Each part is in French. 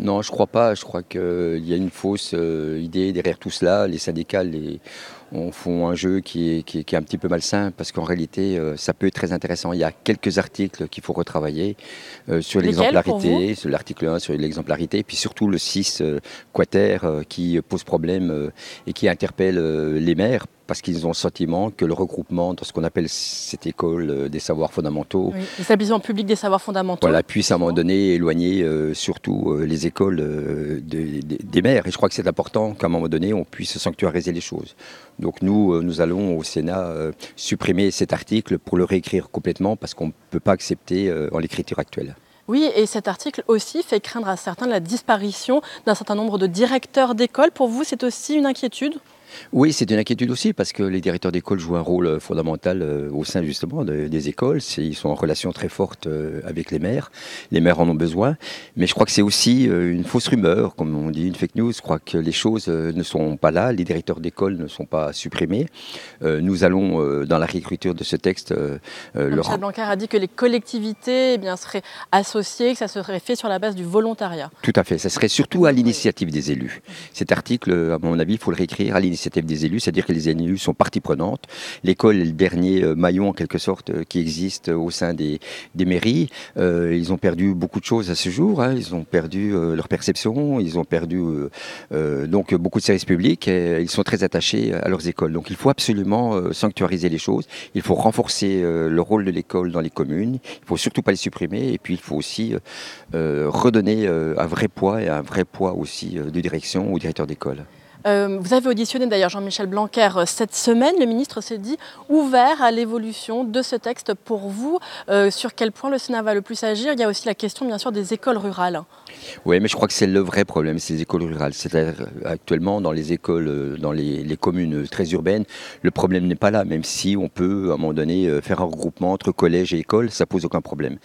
Non, je crois pas. Je crois qu'il euh, y a une fausse euh, idée derrière tout cela. Les syndicats les, on font un jeu qui est, un petit peu malsain parce qu'en réalité, euh, ça peut être très intéressant. Il y a quelques articles qu'il faut retravailler sur l'exemplarité, sur l'article 1, sur l'exemplarité, puis surtout le 6 quater qui pose problème et qui interpelle les maires parce qu'ils ont le sentiment que le regroupement dans ce qu'on appelle cette école euh, des savoirs fondamentaux. l'établissement public des savoirs fondamentaux. Voilà, puisse à un moment donné éloigner euh, surtout euh, les écoles des maires. Et je crois que c'est important qu'à un moment donné, on puisse sanctuariser les choses. Donc nous, nous allons au Sénat supprimer cet article pour le réécrire complètement parce qu'on ne peut pas accepter en l'écriture actuelle. Oui, et cet article aussi fait craindre à certains la disparition d'un certain nombre de directeurs d'écoles. Pour vous, c'est aussi une inquiétude oui, c'est une inquiétude aussi parce que les directeurs d'école jouent un rôle euh, fondamental euh, au sein justement des écoles. Ils sont en relation très forte euh, avec les maires. Les maires en ont besoin. Mais je crois que c'est aussi une fausse rumeur, comme on dit, une fake news. Je crois que les choses ne sont pas là. Les directeurs d'école ne sont pas supprimés. Nous allons, dans la réécriture de ce texte, Le. Michel Blanquer a dit que les collectivités eh bien, seraient associées, que ça serait fait sur la base du volontariat. Tout à fait. Ça serait surtout à l'initiative des élus. Cet article, à mon avis, il faut le réécrire à l'initiative c'était des élus, c'est-à-dire que les élus sont partie prenante. L'école est le dernier euh, maillon en quelque sorte euh, qui existe euh, au sein des, mairies. ils ont perdu beaucoup de choses à ce jour. Hein. Ils ont perdu leur perception, ils ont perdu donc beaucoup de services publics. ils sont très attachés à leurs écoles. Donc il faut absolument sanctuariser les choses. Il faut renforcer le rôle de l'école dans les communes. Il ne faut surtout pas les supprimer. Et puis il faut aussi redonner un vrai poids et un vrai poids aussi de direction aux directeurs d'école. Euh, vous avez auditionné d'ailleurs Jean-Michel Blanquer euh, cette semaine. Le ministre s'est dit ouvert à l'évolution de ce texte pour vous. Euh, sur quel point le Sénat va le plus agir Il y a aussi la question, bien sûr, des écoles rurales. Oui, mais je crois que c'est le vrai problème, ces écoles rurales. C'est-à-dire, actuellement, dans les écoles, dans les, communes très urbaines, le problème n'est pas là, même si on peut, à un moment donné, faire un regroupement entre collège et écoles, ça pose aucun problème.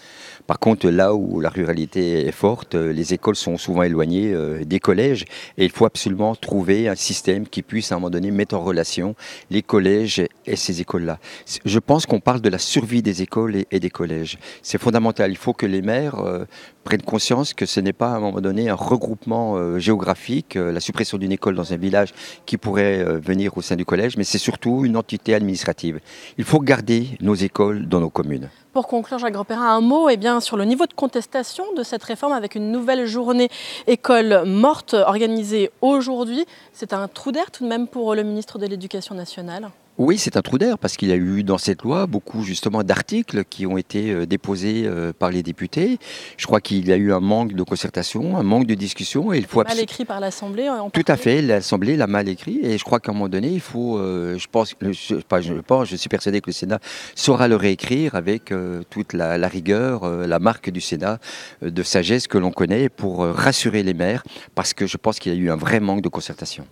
Par contre, là où la ruralité est forte, les écoles sont souvent éloignées des collèges et il faut absolument trouver un un système qui puisse à un moment donné mettre en relation les collèges et ces écoles-là. Je pense qu'on parle de la survie des écoles et, des collèges. C'est fondamental. Il faut que les maires euh, prennent conscience que ce n'est pas à un moment donné un regroupement euh, géographique, euh, la suppression d'une école dans un village qui pourrait venir au sein du collège, mais c'est surtout une entité administrative. Il faut garder nos écoles dans nos communes. Pour conclure, Jacques Grandperrin, un mot eh bien, sur le niveau de contestation de cette réforme avec une nouvelle journée école morte organisée aujourd'hui. C'est un trou d'air tout de même pour le ministre de l'Éducation nationale. Oui, c'est un trou d'air parce qu'il y a eu dans cette loi beaucoup justement d'articles qui ont été euh, déposés euh, par les députés. Je crois qu'il y a eu un manque de concertation, un manque de discussion. Et il faut mal écrit par l'Assemblée. Tout à fait, l'Assemblée l'a mal écrit et je crois qu'à un moment donné, il faut, euh, je pense, je, suis persuadé que le Sénat saura le réécrire avec toute la, rigueur, la marque du Sénat de sagesse que l'on connaît pour rassurer les maires parce que je pense qu'il y a eu un vrai manque de concertation.